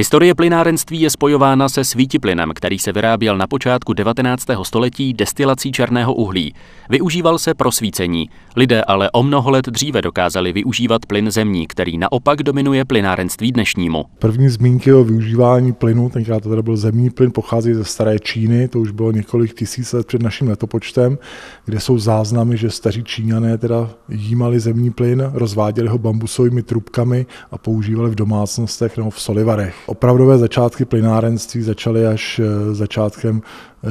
Historie plynárenství je spojována se svítiplynem, který se vyráběl na počátku 19. století destilací černého uhlí. Využíval se pro svícení. Lidé ale o mnoho let dříve dokázali využívat plyn zemní, který naopak dominuje plynárenství dnešnímu. První zmínky o využívání plynu, tenkrát to teda byl zemní plyn, pochází ze staré Číny, to už bylo několik tisíc let před naším letopočtem, kde jsou záznamy, že staří Číňané teda jímali zemní plyn, rozváděli ho bambusovými trubkami a používali v domácnostech nebo v solivarech. Opravdové začátky plynárenství začaly až eh, začátkem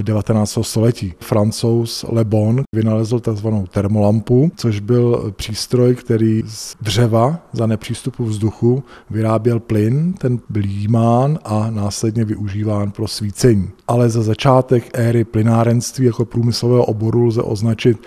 19. Eh, století. Francouz Le Bon vynalezl tzv. termolampu, což byl přístroj, který z dřeva za nepřístupu vzduchu vyráběl plyn, ten byl jímán a následně využíván pro svícení. Ale za začátek éry plynárenství jako průmyslového oboru lze označit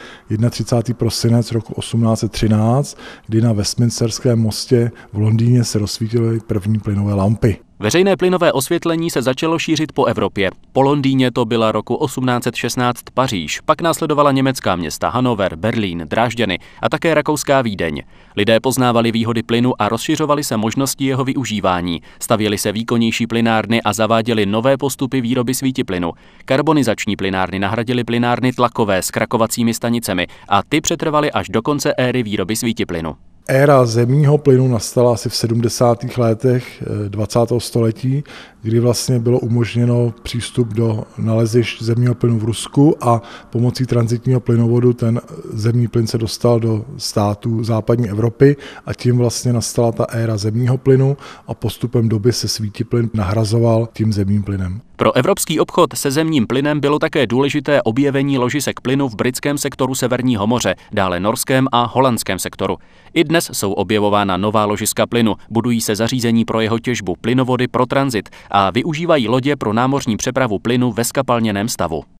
31. prosinec roku 1813, kdy na Westminsterském mostě v Londýně se rozsvítily první plynové lampy. Veřejné plynové osvětlení se začalo šířit po Evropě. Po Londýně to byla roku 1816 Paříž, pak následovala německá města Hanover, Berlín, Drážďany a také rakouská Vídeň. Lidé poznávali výhody plynu a rozšiřovali se možnosti jeho využívání. Stavěly se výkonnější plynárny a zaváděly nové postupy výroby plynu. Karbonizační plynárny nahradily plynárny tlakové s krakovacími stanicemi a ty přetrvaly až do konce éry výroby plynu éra zemního plynu nastala asi v 70. letech 20. Eh, století, kdy vlastně bylo umožněno přístup do nalezišť zemního plynu v Rusku a pomocí transitního plynovodu ten zemní plyn se dostal do států západní Evropy a tím vlastně nastala ta éra zemního plynu a postupem doby se svítí plyn nahrazoval tím zemním plynem. Pro evropský obchod se zemním plynem bylo také důležité objevení ložisek plynu v britském sektoru Severního moře, dále norském a holandském sektoru. I dnes jsou objevována nová ložiska plynu, budují se zařízení pro jeho těžbu, plynovody pro tranzit a využívají lodě pro námořní přepravu plynu ve skapalněném stavu.